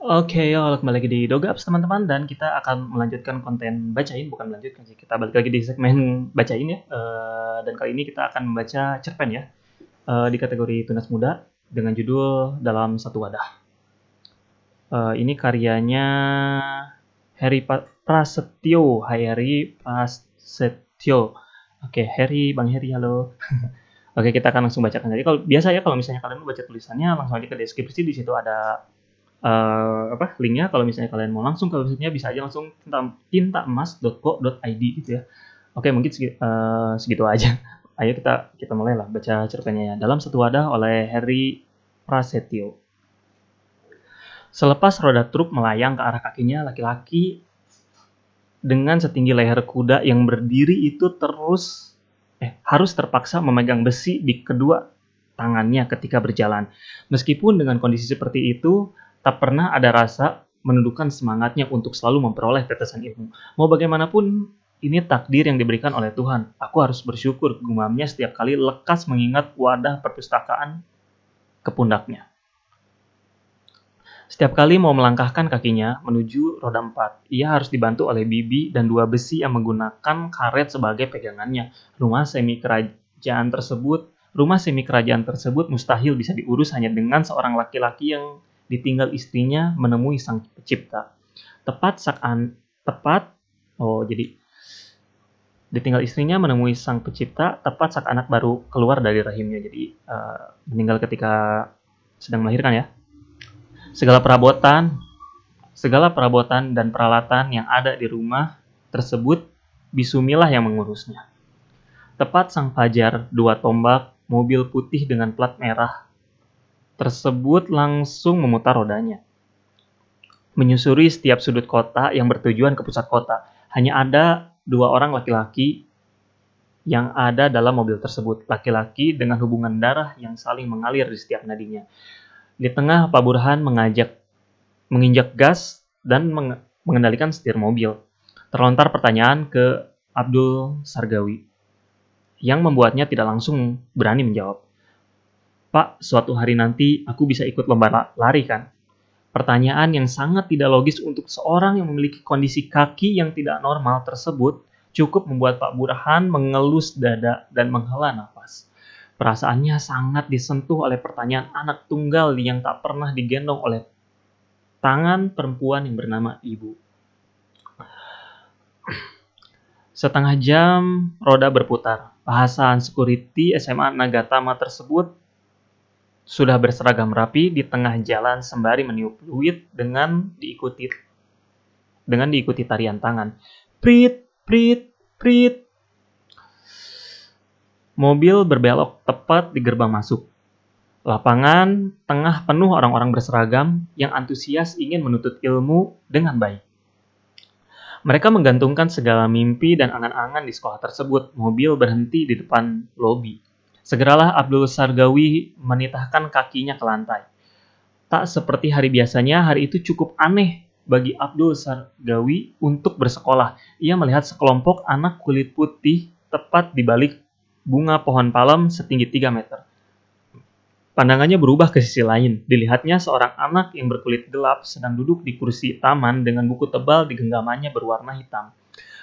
Oke, okay, kembali lagi di Dogaps teman-teman dan kita akan melanjutkan konten bacain, bukan melanjutkan sih, kita balik lagi di segmen bacain ya. Uh, dan kali ini kita akan membaca cerpen ya uh, di kategori tunas muda dengan judul Dalam Satu Wadah. Uh, ini karyanya Harry pa Prasetyo, Harry Prasetyo. Oke, okay, Harry, Bang Harry, halo. Oke, kita akan langsung bacakan. Jadi kalau biasa ya kalau misalnya kalian mau baca tulisannya langsung aja ke deskripsi di situ ada uh, apa linknya kalau misalnya kalian mau langsung ke websitenya bisa aja langsung tintaemas.co.id gitu ya oke mungkin segi, uh, segitu aja ayo kita kita mulai lah baca ceritanya ya dalam satu wadah oleh Harry Prasetyo selepas roda truk melayang ke arah kakinya laki-laki dengan setinggi leher kuda yang berdiri itu terus eh harus terpaksa memegang besi di kedua tangannya ketika berjalan. Meskipun dengan kondisi seperti itu, tak pernah ada rasa menundukkan semangatnya untuk selalu memperoleh tetesan ilmu. Mau bagaimanapun, ini takdir yang diberikan oleh Tuhan. Aku harus bersyukur gumamnya setiap kali lekas mengingat wadah perpustakaan ke pundaknya. Setiap kali mau melangkahkan kakinya menuju roda empat, ia harus dibantu oleh bibi dan dua besi yang menggunakan karet sebagai pegangannya. Rumah semi kerajaan tersebut, rumah semi kerajaan tersebut mustahil bisa diurus hanya dengan seorang laki-laki yang ditinggal istrinya menemui sang pencipta. Tepat saat tepat oh jadi ditinggal istrinya menemui sang pencipta tepat saat anak baru keluar dari rahimnya. Jadi uh, meninggal ketika sedang melahirkan ya. Segala perabotan, segala perabotan dan peralatan yang ada di rumah tersebut Bisumilah yang mengurusnya. Tepat sang fajar, dua tombak, mobil putih dengan plat merah tersebut langsung memutar rodanya. Menyusuri setiap sudut kota yang bertujuan ke pusat kota, hanya ada dua orang laki-laki yang ada dalam mobil tersebut. Laki-laki dengan hubungan darah yang saling mengalir di setiap nadinya. Di tengah, Pak Burhan mengajak, menginjak gas dan mengendalikan setir mobil. Terlontar pertanyaan ke Abdul Sargawi, yang membuatnya tidak langsung berani menjawab. Pak, suatu hari nanti aku bisa ikut lomba lari kan? Pertanyaan yang sangat tidak logis untuk seorang yang memiliki kondisi kaki yang tidak normal tersebut cukup membuat Pak Burhan mengelus dada dan menghela nafas. Perasaannya sangat disentuh oleh pertanyaan anak tunggal yang tak pernah digendong oleh tangan perempuan yang bernama ibu. Setengah jam, roda berputar. Bahasan security SMA Nagatama tersebut sudah berseragam rapi di tengah jalan sembari meniup duit dengan diikuti dengan diikuti tarian tangan. Prit, prit, prit. Mobil berbelok tepat di gerbang masuk. Lapangan tengah penuh orang-orang berseragam yang antusias ingin menuntut ilmu dengan baik. Mereka menggantungkan segala mimpi dan angan-angan di sekolah tersebut. Mobil berhenti di depan lobi. Segeralah Abdul Sargawi menitahkan kakinya ke lantai. Tak seperti hari biasanya, hari itu cukup aneh bagi Abdul Sargawi untuk bersekolah. Ia melihat sekelompok anak kulit putih tepat di balik bunga pohon palem setinggi 3 meter. Pandangannya berubah ke sisi lain. Dilihatnya seorang anak yang berkulit gelap sedang duduk di kursi taman dengan buku tebal di genggamannya berwarna hitam.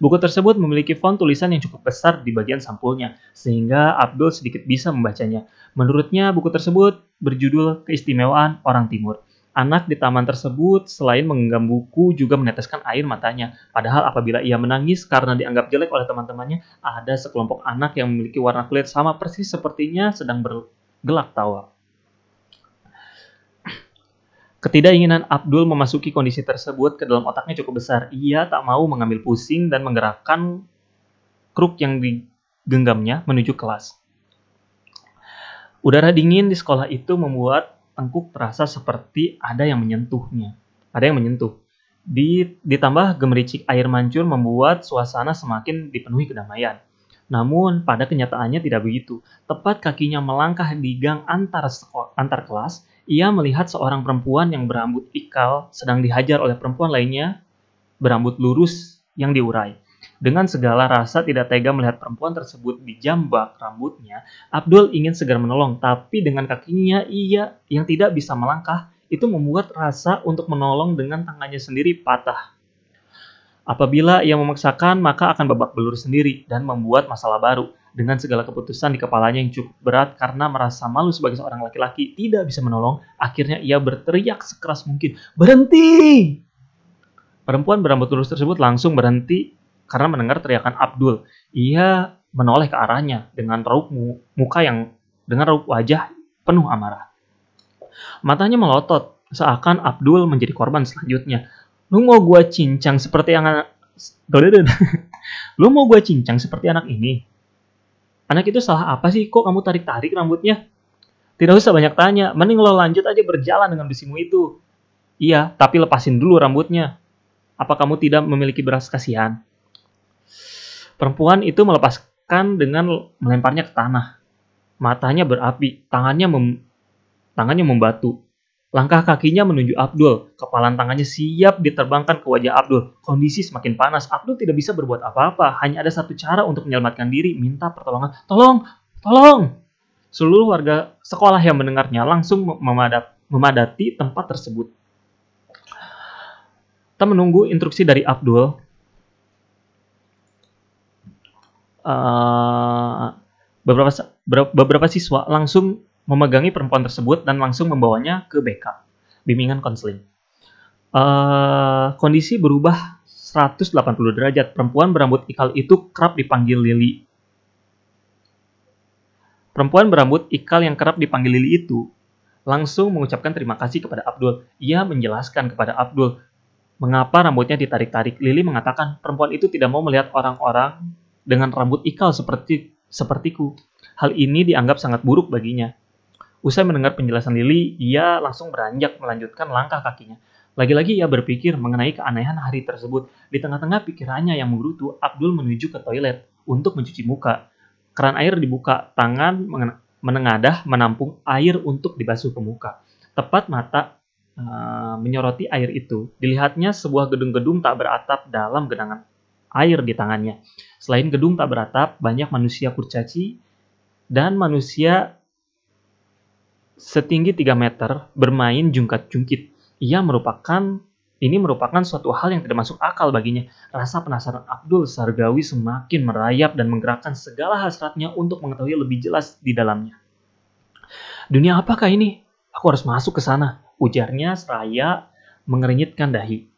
Buku tersebut memiliki font tulisan yang cukup besar di bagian sampulnya, sehingga Abdul sedikit bisa membacanya. Menurutnya, buku tersebut berjudul Keistimewaan Orang Timur. Anak di taman tersebut selain menggenggam buku juga meneteskan air matanya. Padahal apabila ia menangis karena dianggap jelek oleh teman-temannya, ada sekelompok anak yang memiliki warna kulit sama persis sepertinya sedang bergelak tawa. Ketidakinginan Abdul memasuki kondisi tersebut ke dalam otaknya cukup besar. Ia tak mau mengambil pusing dan menggerakkan kruk yang digenggamnya menuju kelas. Udara dingin di sekolah itu membuat tengkuk terasa seperti ada yang menyentuhnya. Ada yang menyentuh. Di, ditambah gemericik air mancur membuat suasana semakin dipenuhi kedamaian. Namun pada kenyataannya tidak begitu. Tepat kakinya melangkah di gang antar, antar kelas, ia melihat seorang perempuan yang berambut ikal sedang dihajar oleh perempuan lainnya berambut lurus yang diurai. Dengan segala rasa tidak tega melihat perempuan tersebut dijambak rambutnya, Abdul ingin segera menolong, tapi dengan kakinya ia yang tidak bisa melangkah itu membuat rasa untuk menolong dengan tangannya sendiri patah. Apabila ia memaksakan, maka akan babak belur sendiri dan membuat masalah baru dengan segala keputusan di kepalanya yang cukup berat karena merasa malu sebagai seorang laki-laki tidak bisa menolong, akhirnya ia berteriak sekeras mungkin, "Berhenti!" Perempuan berambut lurus tersebut langsung berhenti karena mendengar teriakan Abdul. Ia menoleh ke arahnya dengan raut muka yang dengan raut wajah penuh amarah. Matanya melotot, seakan Abdul menjadi korban selanjutnya. Lu mau gua cincang seperti yang... Lu mau gua cincang seperti anak ini? Anak itu salah apa sih? Kok kamu tarik-tarik rambutnya? Tidak usah banyak tanya, mending lo lanjut aja berjalan dengan besimu itu. Iya, tapi lepasin dulu rambutnya. Apa kamu tidak memiliki beras kasihan? Perempuan itu melepaskan dengan melemparnya ke tanah. Matanya berapi, tangannya mem tangannya membatu. Langkah kakinya menuju Abdul, kepalan tangannya siap diterbangkan ke wajah Abdul. Kondisi semakin panas, Abdul tidak bisa berbuat apa-apa, hanya ada satu cara untuk menyelamatkan diri, minta pertolongan. Tolong! Tolong! Seluruh warga sekolah yang mendengarnya langsung memadat, memadati tempat tersebut. Kita menunggu instruksi dari Abdul. Uh, beberapa beberapa siswa langsung memegangi perempuan tersebut dan langsung membawanya ke BK, bimbingan konseling. Uh, kondisi berubah 180 derajat. Perempuan berambut ikal itu kerap dipanggil Lili. Perempuan berambut ikal yang kerap dipanggil Lili itu langsung mengucapkan terima kasih kepada Abdul. Ia menjelaskan kepada Abdul mengapa rambutnya ditarik-tarik. Lili mengatakan perempuan itu tidak mau melihat orang-orang dengan rambut ikal seperti sepertiku. Hal ini dianggap sangat buruk baginya. Usai mendengar penjelasan Lily, ia langsung beranjak melanjutkan langkah kakinya. Lagi-lagi ia berpikir mengenai keanehan hari tersebut. Di tengah-tengah pikirannya yang menggerutu, Abdul menuju ke toilet untuk mencuci muka. Keran air dibuka, tangan menengadah menampung air untuk dibasuh ke muka. Tepat mata uh, menyoroti air itu, dilihatnya sebuah gedung-gedung tak beratap dalam genangan air di tangannya. Selain gedung tak beratap, banyak manusia kurcaci dan manusia setinggi 3 meter bermain jungkat-jungkit. Ia merupakan ini merupakan suatu hal yang tidak masuk akal baginya. Rasa penasaran Abdul Sargawi semakin merayap dan menggerakkan segala hasratnya untuk mengetahui lebih jelas di dalamnya. Dunia apakah ini? Aku harus masuk ke sana, ujarnya seraya mengerinyitkan dahi.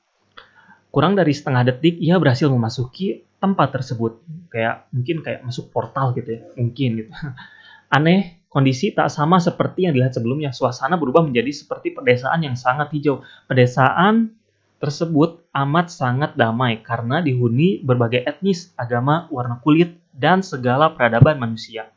Kurang dari setengah detik, ia berhasil memasuki tempat tersebut. Kayak mungkin kayak masuk portal gitu ya, mungkin gitu. Aneh Kondisi tak sama seperti yang dilihat sebelumnya. Suasana berubah menjadi seperti pedesaan yang sangat hijau. Pedesaan tersebut amat sangat damai karena dihuni berbagai etnis, agama, warna kulit, dan segala peradaban manusia.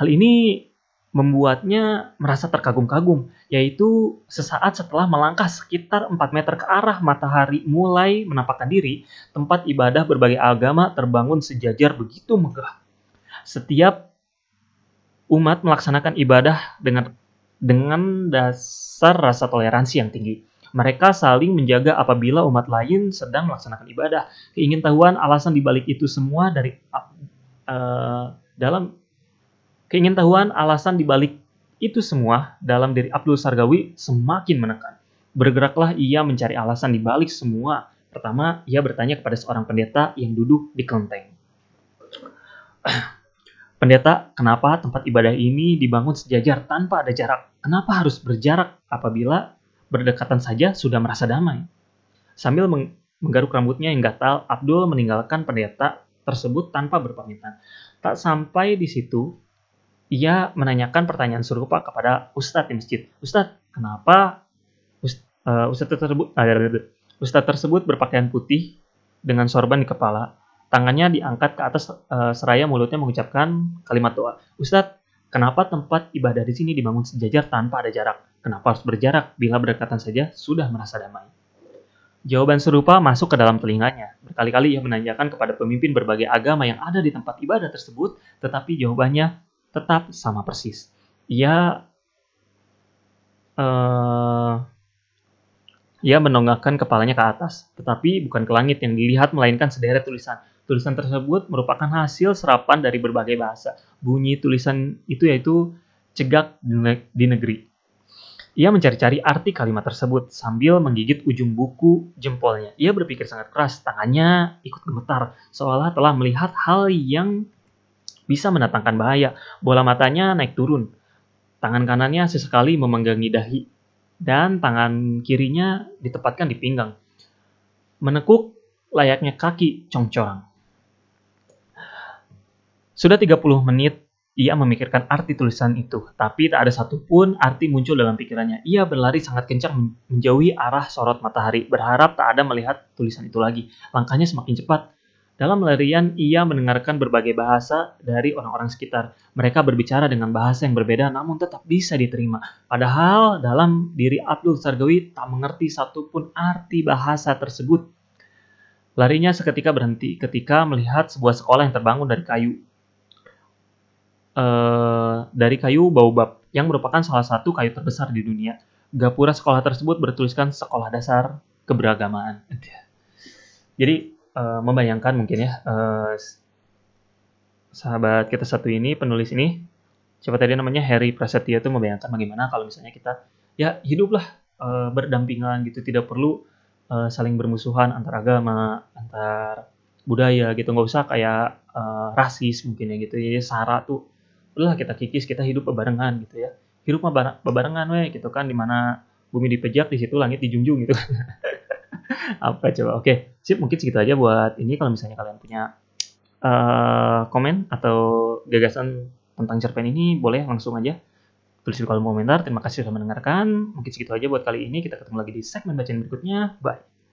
Hal ini membuatnya merasa terkagum-kagum, yaitu sesaat setelah melangkah sekitar 4 meter ke arah matahari mulai menampakkan diri, tempat ibadah berbagai agama terbangun sejajar begitu megah. Setiap umat melaksanakan ibadah dengan dengan dasar rasa toleransi yang tinggi. Mereka saling menjaga apabila umat lain sedang melaksanakan ibadah. Keingintahuan alasan dibalik itu semua dari uh, dalam keingintahuan alasan dibalik itu semua dalam diri Abdul Sargawi semakin menekan. Bergeraklah ia mencari alasan dibalik semua. Pertama, ia bertanya kepada seorang pendeta yang duduk di kelenteng. Pendeta, kenapa tempat ibadah ini dibangun sejajar tanpa ada jarak? Kenapa harus berjarak apabila berdekatan saja sudah merasa damai? Sambil meng menggaruk rambutnya yang gatal, Abdul meninggalkan pendeta tersebut tanpa berpamitan. Tak sampai di situ, ia menanyakan pertanyaan serupa kepada ustadz di masjid. Ustadz, kenapa Ust, uh, ustadz tersebut uh, ustadz tersebut berpakaian putih dengan sorban di kepala? Tangannya diangkat ke atas uh, seraya mulutnya mengucapkan kalimat doa. Ustadz, kenapa tempat ibadah di sini dibangun sejajar tanpa ada jarak? Kenapa harus berjarak bila berdekatan saja sudah merasa damai? Jawaban serupa masuk ke dalam telinganya. Berkali-kali ia menanyakan kepada pemimpin berbagai agama yang ada di tempat ibadah tersebut, tetapi jawabannya tetap sama persis. Ia uh, ia menonggakkan kepalanya ke atas, tetapi bukan ke langit yang dilihat melainkan sederet tulisan Tulisan tersebut merupakan hasil serapan dari berbagai bahasa. Bunyi tulisan itu yaitu cegak di negeri. Ia mencari-cari arti kalimat tersebut sambil menggigit ujung buku jempolnya. Ia berpikir sangat keras, tangannya ikut gemetar, seolah telah melihat hal yang bisa mendatangkan bahaya. Bola matanya naik turun. Tangan kanannya sesekali memenggangi dahi, dan tangan kirinya ditempatkan di pinggang. Menekuk layaknya kaki congcorang. Sudah 30 menit ia memikirkan arti tulisan itu, tapi tak ada satupun arti muncul dalam pikirannya. Ia berlari sangat kencang menjauhi arah sorot matahari, berharap tak ada melihat tulisan itu lagi. Langkahnya semakin cepat. Dalam larian, ia mendengarkan berbagai bahasa dari orang-orang sekitar. Mereka berbicara dengan bahasa yang berbeda namun tetap bisa diterima. Padahal dalam diri Abdul Sargawi tak mengerti satupun arti bahasa tersebut. Larinya seketika berhenti ketika melihat sebuah sekolah yang terbangun dari kayu. Eh, dari kayu baobab yang merupakan salah satu kayu terbesar di dunia. Gapura sekolah tersebut bertuliskan Sekolah Dasar Keberagamaan. Iya. Jadi uh, membayangkan mungkin ya uh, sahabat kita satu ini penulis ini siapa tadi namanya Harry Prasetya itu membayangkan bagaimana kalau misalnya kita ya hiduplah uh, berdampingan gitu tidak perlu uh, saling bermusuhan antar agama antar budaya gitu nggak usah kayak uh, rasis mungkin ya gitu jadi sara tuh udahlah kita kikis kita hidup bebarengan gitu ya hidup mah bebarengan weh gitu kan dimana bumi dipejak di situ langit dijunjung gitu apa coba oke okay. sip mungkin segitu aja buat ini kalau misalnya kalian punya uh, komen atau gagasan tentang cerpen ini boleh langsung aja tulis di kolom komentar terima kasih sudah mendengarkan mungkin segitu aja buat kali ini kita ketemu lagi di segmen bacaan berikutnya bye